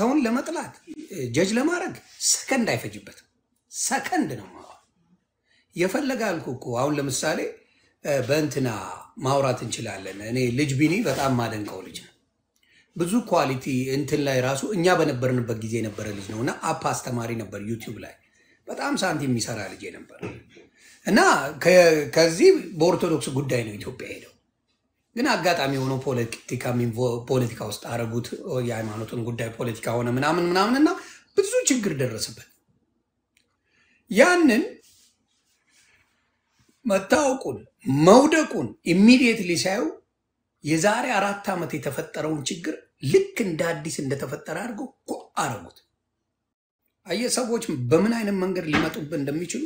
ሰውን ለመጥላት ጀጅ ለማድረግ ሰከንድ አይፈጅበትም። ሰከንድ ነው ማወራ የፈለገ አልኩ እኮ። አሁን ለምሳሌ በእንትና ማውራት እንችላለን። እኔ ልጅ ቢኒ በጣም ማደንቀው ልጅ ነው። ብዙ ኳሊቲ እንትን ላይ ራሱ እኛ በነበርንበት ጊዜ የነበረ ልጅ ነው እና አፕ አስተማሪ ነበር ዩቲዩብ ላይ በጣም ሳንቲም የሚሰራ ልጅ ነበር እና ከዚህ በኦርቶዶክስ ጉዳይ ነው ኢትዮጵያ ሄደው ግን አጋጣሚ የሆነው ፖለቲካ ውስጥ አረጉት። የሃይማኖትን ጉዳይ ፖለቲካ ሆነ ምናምን ምናምን እና ብዙ ችግር ደረሰበት። ያንን መታወቁን መውደቁን ኢሚዲየትሊ ሳዩ የዛሬ አራት ዓመት የተፈጠረውን ችግር ልክ እንደ አዲስ እንደተፈጠረ አድርገው ኮ አረጉት። አየ ሰዎች በምን አይነት መንገድ ሊመጡብን እንደሚችሉ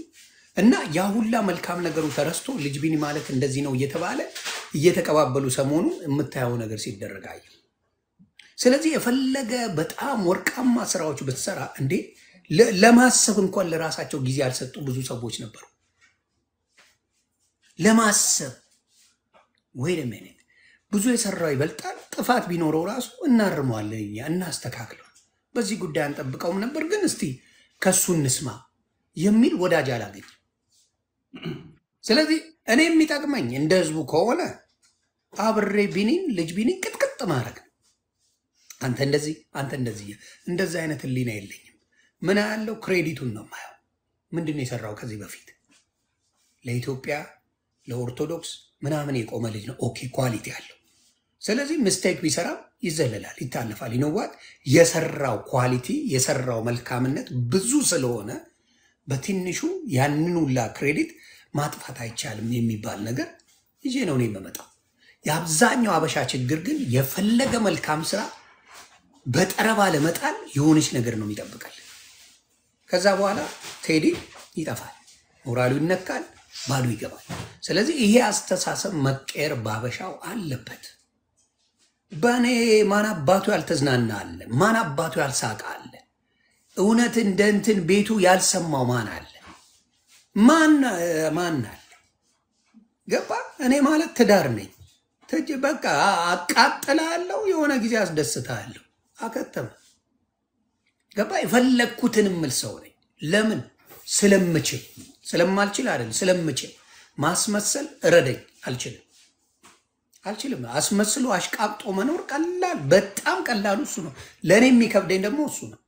እና ያ ሁላ መልካም ነገሩ ተረስቶ ልጅ ቢኒ ማለት እንደዚህ ነው እየተባለ እየተቀባበሉ ሰሞኑን የምታየው ነገር ሲደረግ አየ። ስለዚህ የፈለገ በጣም ወርቃማ ስራዎች ብትሰራ እንዴ ለማሰብ እንኳን ለራሳቸው ጊዜ ያልሰጡ ብዙ ሰዎች ነበሩ። ለማሰብ ወይ ሚኒት ብዙ የሰራው ይበልጣል። ጥፋት ቢኖረው ራሱ እናርመዋለን እኛ እናስተካክለው። በዚህ ጉዳይ አንጠብቀውም ነበር፣ ግን እስቲ ከሱ እንስማ የሚል ወዳጅ አላገኝም። ስለዚህ እኔ የሚጠቅመኝ እንደ ህዝቡ ከሆነ አብሬ ቢኒን ልጅ ቢኒን ቅጥቅጥ ማድረግ ነው። አንተ እንደዚህ አንተ እንደዚህ እንደዚህ አይነት ህሊና የለኝም። ምን ያለው ክሬዲቱን ነው ማየው። ምንድን ነው የሰራው ከዚህ በፊት ለኢትዮጵያ ለኦርቶዶክስ ምናምን የቆመ ልጅ ነው። ኦኬ ኳሊቲ አለው? ስለዚህ ምስቴክ ቢሰራም ይዘለላል፣ ይታለፋል። ይነዋት የሰራው ኳሊቲ የሰራው መልካምነት ብዙ ስለሆነ በትንሹ ያንን ሁላ ክሬዲት ማጥፋት አይቻልም የሚባል ነገር ይዤ ነው እኔ የምመጣው። የአብዛኛው አበሻ ችግር ግን የፈለገ መልካም ስራ በጠረባ ለመጣል የሆነች ነገር ነው የሚጠብቃል። ከዛ በኋላ ቴዲ ይጠፋል፣ ሞራሉ ይነካል፣ ባሉ ይገባል። ስለዚህ ይሄ አስተሳሰብ መቀየር ባበሻው አለበት። በእኔ ማን አባቱ ያልተዝናና አለ? ማን አባቱ ያልሳቃ አለ? እውነት እንደ እንትን ቤቱ ያልሰማው ማን አለ? ማን አለ ገባ? እኔ ማለት ትዳር ነኝ። በቃ አቃጥላለሁ፣ የሆነ ጊዜ አስደስታለሁ። አከተመ። ገባ? የፈለግኩትን ምል ሰው ነኝ። ለምን? ስለምችል። ስለማልችል አይደል? ስለምችል። ማስመሰል እረደኝ። አልችልም፣ አልችልም። አስመስሎ አሽቃብጦ መኖር ቀላል፣ በጣም ቀላሉ እሱ ነው። ለእኔ የሚከብደኝ ደግሞ እሱ ነው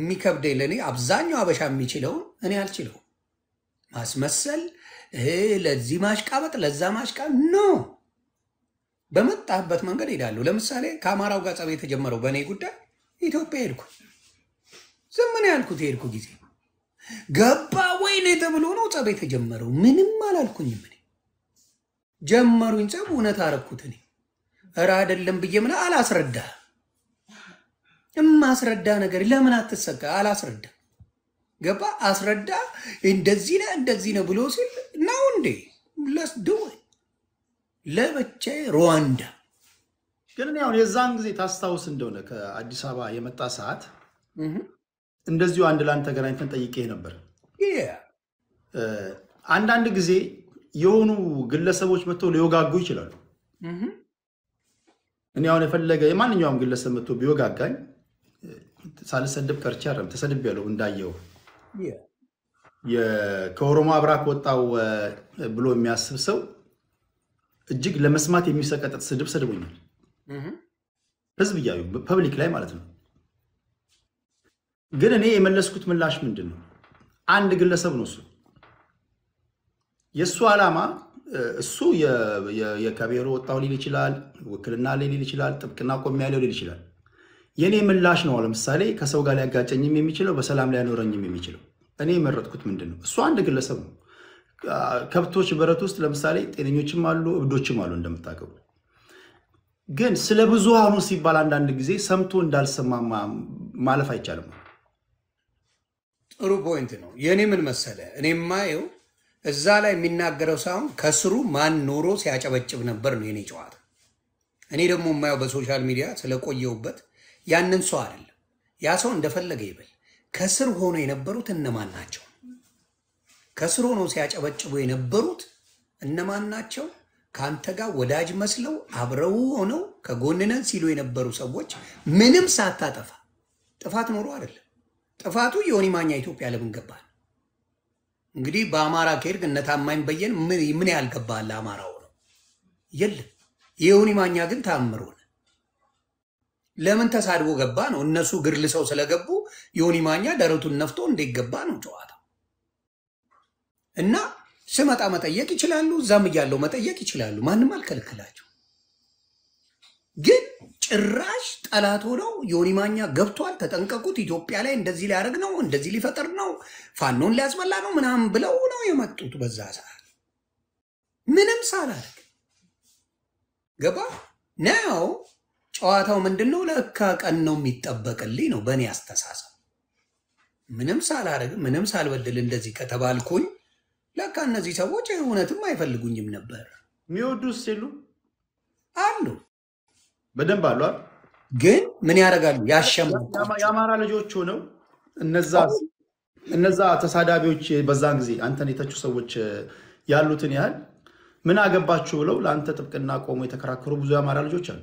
የሚከብደኝ። ለእኔ አብዛኛው አበሻ የሚችለውን እኔ አልችለውም። ማስመሰል፣ ለዚህ ማሽቃበጥ፣ ለዛ ማሽቃ ኖ በመጣበት መንገድ ሄዳለሁ። ለምሳሌ ከአማራው ጋር ጸብ የተጀመረው በእኔ ጉዳይ ኢትዮጵያ ሄድኩ። ዝም ያልኩት የሄድኩ ጊዜ ገባ ወይኔ ተብሎ ነው ጸብ የተጀመረው። ምንም አላልኩኝም። እኔ ጀመሩኝ ጸብ፣ እውነት አረኩት። እኔ እረ አይደለም ብዬ ምን አላስረዳ፣ እማስረዳ ነገር ለምን አትሰጋ አላስረዳ ገባ አስረዳ። እንደዚህ ነ እንደዚህ ነ ብሎ ሲል ናው እንዴ ለስ ለብቻዬ ሩዋንዳ ግን እኔ የዛን ጊዜ ታስታውስ እንደሆነ ከአዲስ አበባ የመጣ ሰዓት እንደዚሁ አንድ ለአንድ ተገናኝተን ጠይቄ ነበር። አንዳንድ ጊዜ የሆኑ ግለሰቦች መጥተው ሊወጋጉ ይችላሉ። እኔ አሁን የፈለገ የማንኛውም ግለሰብ መጥቶ ቢወጋጋኝ ሳልሰድብ ቀርቼ አይደለም፣ ያለው እንዳየው ከኦሮሞ አብራክ ወጣው ብሎ የሚያስብ ሰው እጅግ ለመስማት የሚሰቀጥጥ ስድብ ሰድቦኛል። ህዝብ እያዩ ፐብሊክ ላይ ማለት ነው። ግን እኔ የመለስኩት ምላሽ ምንድን ነው? አንድ ግለሰብ ነው እሱ። የእሱ ዓላማ እሱ ከብሔሩ ወጣው ሊል ይችላል፣ ውክልና ሊል ይችላል፣ ጥብቅና ያለው ሊል ይችላል። የእኔ ምላሽ ነው። ለምሳሌ ከሰው ጋር ሊያጋጨኝም የሚችለው በሰላም ሊያኖረኝም የሚችለው እኔ የመረጥኩት ምንድን ነው? እሱ አንድ ግለሰብ ነው። ከብቶች በረት ውስጥ ለምሳሌ ጤነኞችም አሉ፣ እብዶችም አሉ። እንደምታውቀው ግን ስለ ብዙሃኑ ሲባል አንዳንድ ጊዜ ሰምቶ እንዳልሰማ ማለፍ አይቻልም። ጥሩ ፖይንት ነው። የእኔ ምን መሰለ፣ እኔ የማየው እዛ ላይ የሚናገረው ሳይሆን ከስሩ ማን ኖሮ ሲያጨበጭብ ነበር ነው የኔ ጨዋታ። እኔ ደግሞ የማየው በሶሻል ሚዲያ ስለቆየውበት ያንን ሰው አይደለም። ያ ሰው እንደፈለገ ይበል ከስር ሆኖ የነበሩት እነማን ናቸው? ከስር ሆኖ ሲያጨበጭቡ የነበሩት እነማን ናቸው? ከአንተ ጋር ወዳጅ መስለው አብረው ሆነው ከጎንነን ሲሉ የነበሩ ሰዎች ምንም ሳታጠፋ ጥፋት ኖሮ አይደለም። ጥፋቱ ዮኒ ማኛ ኢትዮጵያ ለምን ገባ? እንግዲህ በአማራ ከሄድክ እነ ታማኝ በየን ምን ያህል ገባል አማራው ነው የለም። የዮኒ ማኛ ግን ታምር ሆነ። ለምን ተሳድቦ ገባ ነው። እነሱ ግርል ሰው ስለገቡ ዮኒ ማኛ ደረቱን ነፍቶ ገባ ነው ጨዋታ እና ስመጣ መጠየቅ ይችላሉ። እዛም እያለው መጠየቅ ይችላሉ። ማንም አልከልክላቸው። ግን ጭራሽ ጠላት ሆነው ዮኒ ማኛ ገብቷል፣ ተጠንቀቁት፣ ኢትዮጵያ ላይ እንደዚህ ሊያደርግ ነው፣ እንደዚህ ሊፈጠር ነው፣ ፋኖን ሊያስበላ ነው ምናምን ብለው ነው የመጡት። በዛ ሰዓት ምንም ሳላደርግ ገባ ነው ጨዋታው ምንድን ነው? ለካ ቀን ነው የሚጠበቅልኝ ነው በእኔ አስተሳሰብ። ምንም ሳላረግ ምንም ሳልበድል እንደዚህ ከተባልኩኝ ለካ እነዚህ ሰዎች እውነትም አይፈልጉኝም ነበር። የሚወዱስ ሲሉ አሉ፣ በደንብ አሉ። ግን ምን ያደርጋሉ? ያሸማየአማራ የአማራ ልጆቹ ነው እነዛ እነዛ ተሳዳቢዎች በዛን ጊዜ አንተን የተቹ ሰዎች ያሉትን ያህል ምን አገባችሁ ብለው ለአንተ ጥብቅና ቆሞ የተከራከሩ ብዙ የአማራ ልጆች አሉ።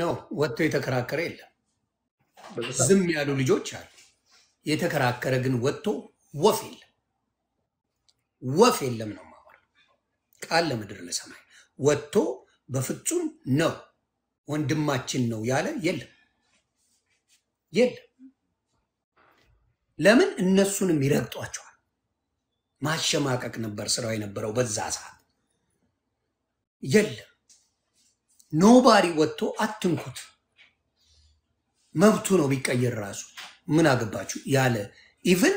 ኖ ወጥቶ የተከራከረ የለም። ዝም ያሉ ልጆች አሉ። የተከራከረ ግን ወጥቶ ወፍ የለም፣ ወፍ የለም ነው ማወራ ቃል ለምድር ለሰማይ ወጥቶ በፍጹም ነው ወንድማችን ነው ያለ የለም የለም። ለምን እነሱንም ይረግጧቸዋል። ማሸማቀቅ ነበር ስራው የነበረው በዛ ሰዓት የለም። ኖባሪ ወጥቶ አትንኩት፣ መብቱ ነው። ቢቀየር ራሱ ምን አገባችሁ ያለ ኢቭን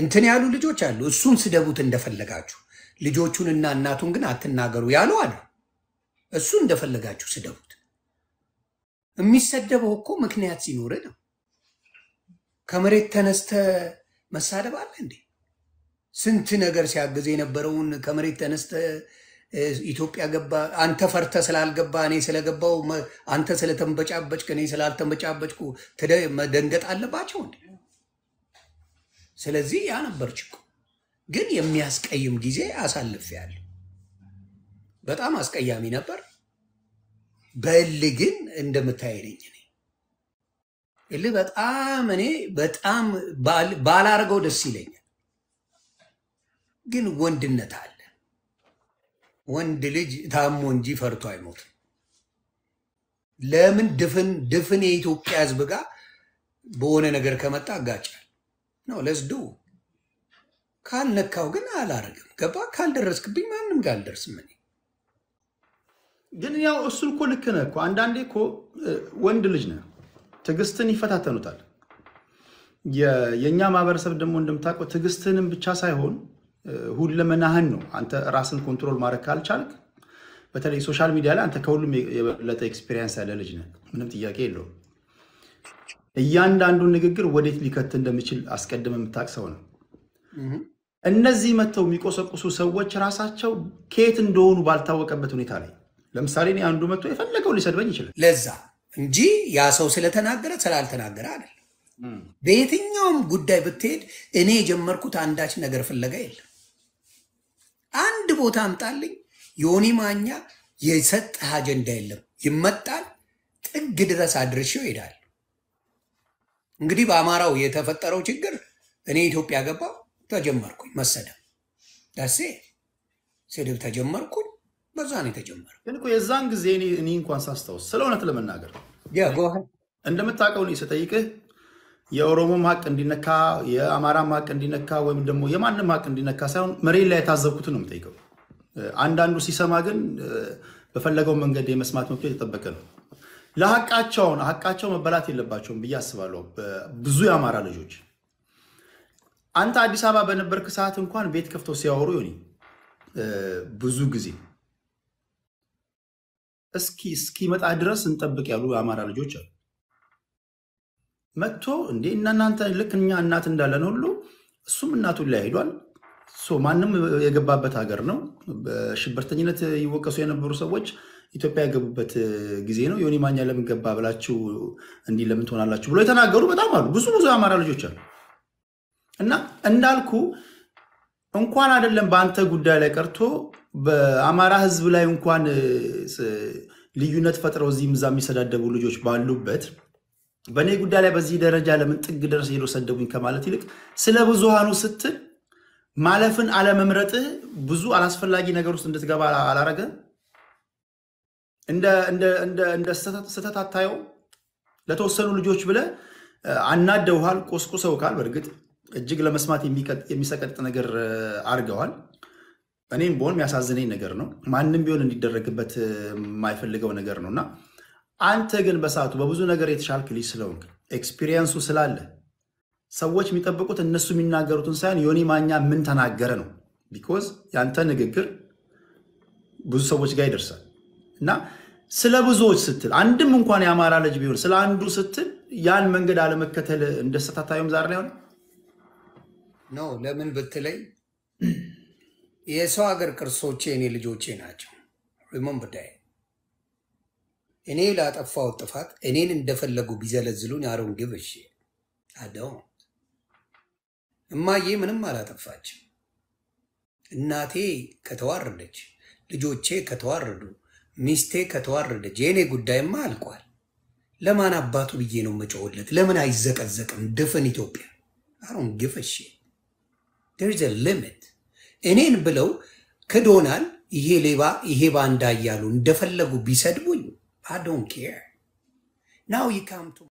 እንትን ያሉ ልጆች አሉ። እሱን ስደቡት እንደፈለጋችሁ፣ ልጆቹን እና እናቱን ግን አትናገሩ ያሉ አሉ። እሱ እንደፈለጋችሁ ስደቡት። የሚሰደበው እኮ ምክንያት ሲኖር ነው። ከመሬት ተነስተ መሳደብ አለ እንዴ? ስንት ነገር ሲያግዝ የነበረውን ከመሬት ተነስተ ኢትዮጵያ ገባ አንተ ፈርተ ስላልገባ እኔ ስለገባው አንተ ስለተንበጫበጭ እኔ ስላልተንበጫበጭኩ መደንገጥ አለባቸው ስለዚህ ያ ነበር ችግሩ። ግን የሚያስቀይም ጊዜ አሳልፌያለሁ። በጣም አስቀያሚ ነበር። በእልህ ግን እንደምታይነኝ እኔ እልህ በጣም እኔ በጣም ባላርገው ደስ ይለኛል። ግን ወንድነት አለ ወንድ ልጅ ታሞ እንጂ ፈርቶ አይሞትም። ለምን ድፍን ድፍን የኢትዮጵያ ህዝብ ጋር በሆነ ነገር ከመጣ አጋጫል ነው ለስዱ ካልነካው ግን አላረግም። ገባ ካልደረስክብኝ ማንም ጋር አልደርስም። ግን ያው እሱን እኮ ልክ ነህ እኮ አንዳንዴ እኮ ወንድ ልጅ ነህ ትዕግስትን ይፈታተኑታል። የእኛ ማህበረሰብ ደግሞ እንደምታውቀው ትዕግስትንም ብቻ ሳይሆን ሁለመናህን ነው። አንተ ራስን ኮንትሮል ማድረግ ካልቻልክ በተለይ ሶሻል ሚዲያ ላይ አንተ ከሁሉም የበለጠ ኤክስፔሪየንስ ያለ ልጅ ነህ። ምንም ጥያቄ የለውም። እያንዳንዱን ንግግር ወዴት ሊከት እንደሚችል አስቀድመ የምታቅ ሰው ነው። እነዚህ መጥተው የሚቆሰቁሱ ሰዎች ራሳቸው ከየት እንደሆኑ ባልታወቀበት ሁኔታ ላይ ለምሳሌ እኔ አንዱ መጥቶ የፈለገው ሊሰድበኝ ይችላል። ለዛ እንጂ ያ ሰው ስለተናገረ ስላልተናገረ አይደለም። በየትኛውም ጉዳይ ብትሄድ እኔ የጀመርኩት አንዳች ነገር ፍለጋ የለም። አንድ ቦታ አምጣልኝ። ዮኒ ማኛ የሰጠህ አጀንዳ የለም ይመጣል፣ ጥግ ድረስ አድርሼው ይሄዳል። እንግዲህ በአማራው የተፈጠረው ችግር እኔ ኢትዮጵያ ገባሁ ተጀመርኩኝ፣ መሰደብ ደሴ ስድብ ተጀመርኩኝ። በዛ ነው የተጀመረው። ግን የዛን ጊዜ እኔ እንኳን ሳስታውስ ስለ እውነት ለመናገር እንደምታውቀው ስጠይቅህ የኦሮሞም ሀቅ እንዲነካ የአማራም ሀቅ እንዲነካ ወይም ደግሞ የማንም ሀቅ እንዲነካ ሳይሆን መሬት ላይ የታዘብኩት ነው የምጠይቀው። አንዳንዱ ሲሰማ ግን በፈለገው መንገድ የመስማት መብቱ የተጠበቀ ነው። ለሀቃቸውን ሀቃቸው መበላት የለባቸውም ብዬ አስባለሁ። ብዙ የአማራ ልጆች አንተ አዲስ አበባ በነበርክ ሰዓት እንኳን ቤት ከፍተው ሲያወሩ ሆኒ ብዙ ጊዜ እስኪ እስኪመጣ ድረስ እንጠብቅ ያሉ የአማራ ልጆች አሉ። መጥቶ እንዴ እናንተ ልክ እኛ እናት እንዳለን ሁሉ እሱም እናቱን ላይ ሄዷል። ማንም የገባበት ሀገር ነው። በሽብርተኝነት ይወቀሱ የነበሩ ሰዎች ኢትዮጵያ የገቡበት ጊዜ ነው። ዮኒ ማኛ ለምን ገባ ብላችሁ እንዲህ ለምን ትሆናላችሁ ብሎ የተናገሩ በጣም አሉ። ብዙ ብዙ የአማራ ልጆች አሉ እና እንዳልኩ እንኳን አይደለም በአንተ ጉዳይ ላይ ቀርቶ በአማራ ሕዝብ ላይ እንኳን ልዩነት ፈጥረው እዚህም እዛ የሚሰዳደቡ ልጆች ባሉበት በእኔ ጉዳይ ላይ በዚህ ደረጃ ለምን ጥግ ደረስ ሄዶ ሰደቡኝ ከማለት ይልቅ ስለ ብዙሃኑ ስትል ማለፍን አለመምረጥህ ብዙ አላስፈላጊ ነገር ውስጥ እንድትገባ አላረገ? እንደ ስህተት አታየው? ለተወሰኑ ልጆች ብለ አናደውሃል፣ ቆስቁሰውካል። በእርግጥ እጅግ ለመስማት የሚሰቀጥ ነገር አድርገዋል። እኔም ቢሆን የሚያሳዝነኝ ነገር ነው። ማንም ቢሆን እንዲደረግበት የማይፈልገው ነገር ነው እና አንተ ግን በሰዓቱ በብዙ ነገር የተሻልክ ልጅ ስለሆንክ ኤክስፒሪየንሱ ስላለ ሰዎች የሚጠብቁት እነሱ የሚናገሩትን ሳይሆን ዮኒ ማኛ ምን ተናገረ ነው። ቢኮዝ ያንተ ንግግር ብዙ ሰዎች ጋር ይደርሳል እና ስለ ብዙዎች ስትል አንድም እንኳን የአማራ ልጅ ቢሆን ስለ አንዱ ስትል ያን መንገድ አለመከተል እንደ ስታታዩም ዛሬ ላይ ሆነ ነው። ለምን ብትለይ የሰው ሀገር ቅርሶቼ እኔ ልጆቼ ናቸው ሪሞን እኔ ላጠፋው ጥፋት እኔን እንደፈለጉ ቢዘለዝሉን ያረውን ግብ እሺ አደው እማዬ ምንም አላጠፋች እናቴ ከተዋረደች፣ ልጆቼ ከተዋረዱ፣ ሚስቴ ከተዋረደች የእኔ ጉዳይማ አልቋል። ለማን አባቱ ብዬ ነው መጮውለት? ለምን አይዘቀዘቅም? ድፍን ኢትዮጵያ አሁን ግፍ እሺ ዴርዝ ሊሚት እኔን ብለው ክዶናል። ይሄ ሌባ፣ ይሄ ባንዳ እያሉ እንደፈለጉ ቢሰድቡኝ I don't care. Now you come to